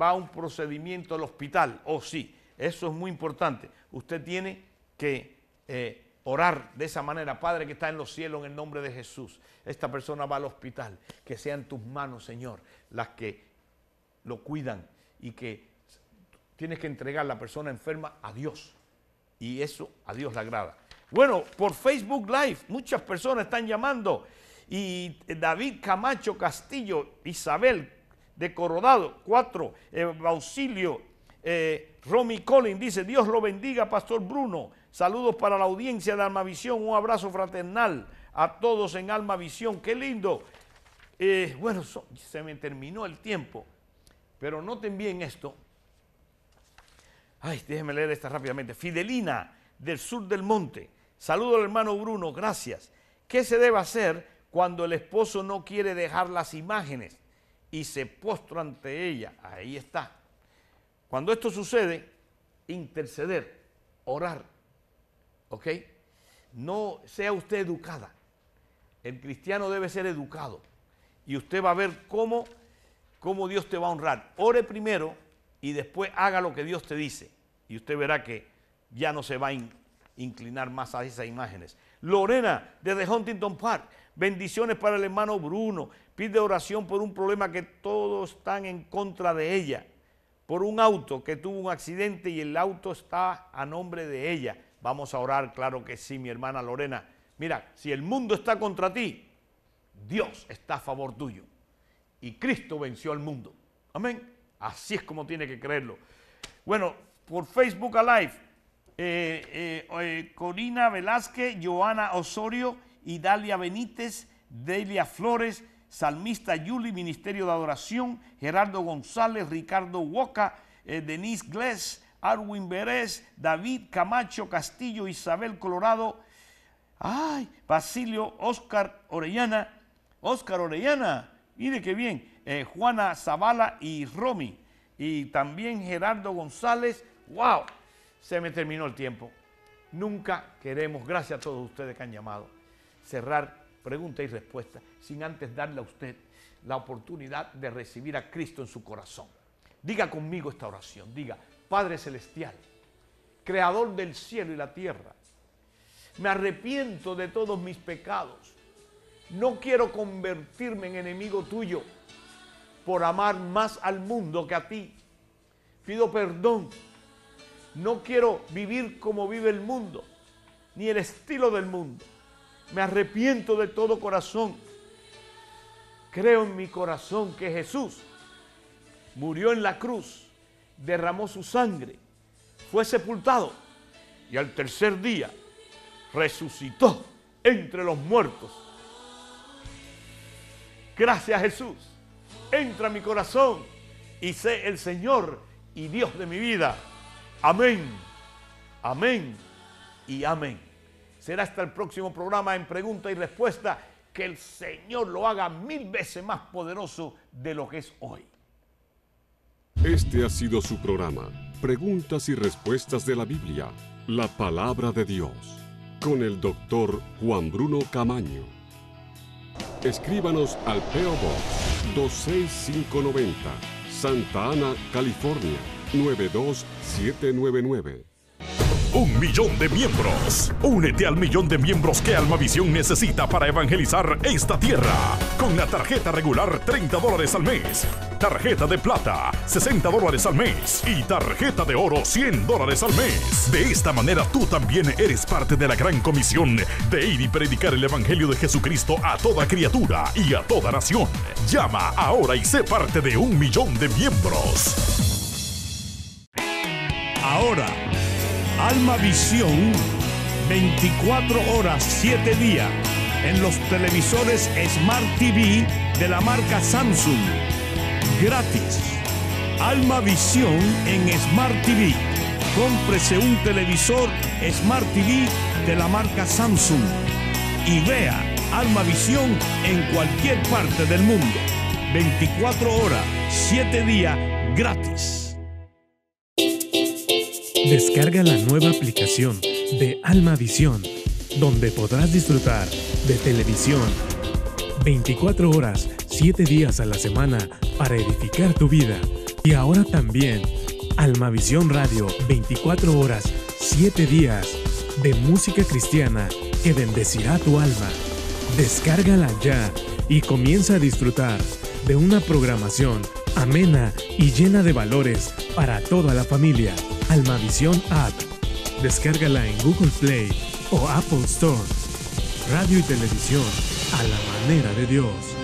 va a un procedimiento al hospital. o oh, sí. Eso es muy importante. Usted tiene que eh, orar de esa manera, Padre que está en los cielos, en el nombre de Jesús. Esta persona va al hospital, que sean tus manos, Señor, las que lo cuidan y que tienes que entregar la persona enferma a Dios. Y eso a Dios le agrada. Bueno, por Facebook Live muchas personas están llamando. Y David Camacho Castillo, Isabel de Corodado, 4, eh, Auxilio eh, Romy Collins dice, Dios lo bendiga, Pastor Bruno. Saludos para la audiencia de Visión Un abrazo fraternal a todos en Alma Visión Qué lindo. Eh, bueno, se me terminó el tiempo, pero noten bien esto. Ay, déjenme leer esta rápidamente. Fidelina del sur del monte. Saludo al hermano Bruno, gracias. ¿Qué se debe hacer cuando el esposo no quiere dejar las imágenes y se postra ante ella? Ahí está. Cuando esto sucede, interceder, orar, ¿ok? No sea usted educada. El cristiano debe ser educado. Y usted va a ver cómo, cómo Dios te va a honrar. Ore primero y después haga lo que Dios te dice. Y usted verá que ya no se va a inclinar más a esas imágenes. Lorena, desde Huntington Park. Bendiciones para el hermano Bruno. Pide oración por un problema que todos están en contra de ella por un auto que tuvo un accidente y el auto está a nombre de ella. Vamos a orar, claro que sí, mi hermana Lorena. Mira, si el mundo está contra ti, Dios está a favor tuyo. Y Cristo venció al mundo. Amén. Así es como tiene que creerlo. Bueno, por Facebook Alive, eh, eh, eh, Corina Velázquez, Joana Osorio, Idalia Benítez, Delia Flores, Salmista Yuli, Ministerio de Adoración, Gerardo González, Ricardo Woca, eh, Denise Gless, Arwin Beres, David Camacho Castillo, Isabel Colorado, ay, Basilio Oscar Orellana, Oscar Orellana, mire qué bien, eh, Juana Zavala y Romy, y también Gerardo González, wow, se me terminó el tiempo. Nunca queremos, gracias a todos ustedes que han llamado, cerrar pregunta y respuesta, sin antes darle a usted la oportunidad de recibir a Cristo en su corazón. Diga conmigo esta oración, diga, Padre Celestial, Creador del cielo y la tierra, me arrepiento de todos mis pecados, no quiero convertirme en enemigo tuyo por amar más al mundo que a ti. Pido perdón, no quiero vivir como vive el mundo, ni el estilo del mundo me arrepiento de todo corazón. Creo en mi corazón que Jesús murió en la cruz, derramó su sangre, fue sepultado y al tercer día resucitó entre los muertos. Gracias Jesús. Entra a mi corazón y sé el Señor y Dios de mi vida. Amén. Amén y amén. Será hasta el próximo programa en pregunta y respuesta. Que el Señor lo haga mil veces más poderoso de lo que es hoy. Este ha sido su programa, Preguntas y Respuestas de la Biblia, la palabra de Dios, con el doctor Juan Bruno Camaño. Escríbanos al PO Box 26590, Santa Ana, California 92799 un millón de miembros. Únete al millón de miembros que Almavisión necesita para evangelizar esta tierra. Con la tarjeta regular 30 dólares al mes, tarjeta de plata 60 dólares al mes y tarjeta de oro 100 dólares al mes. De esta manera tú también eres parte de la gran comisión de ir y predicar el Evangelio de Jesucristo a toda criatura y a toda nación. Llama ahora y sé parte de un millón de miembros. Ahora Alma Visión, 24 horas, 7 días, en los televisores Smart TV de la marca Samsung. Gratis. Alma Visión en Smart TV. Cómprese un televisor Smart TV de la marca Samsung y vea Alma Visión en cualquier parte del mundo. 24 horas, 7 días gratis. Descarga la nueva aplicación de Alma Visión, donde podrás disfrutar de televisión 24 horas, 7 días a la semana para edificar tu vida. Y ahora también Alma Visión Radio 24 horas, 7 días de música cristiana que bendecirá tu alma. Descárgala ya y comienza a disfrutar de una programación amena y llena de valores para toda la familia. Almavisión App. Descárgala en Google Play o Apple Store. Radio y televisión a la manera de Dios.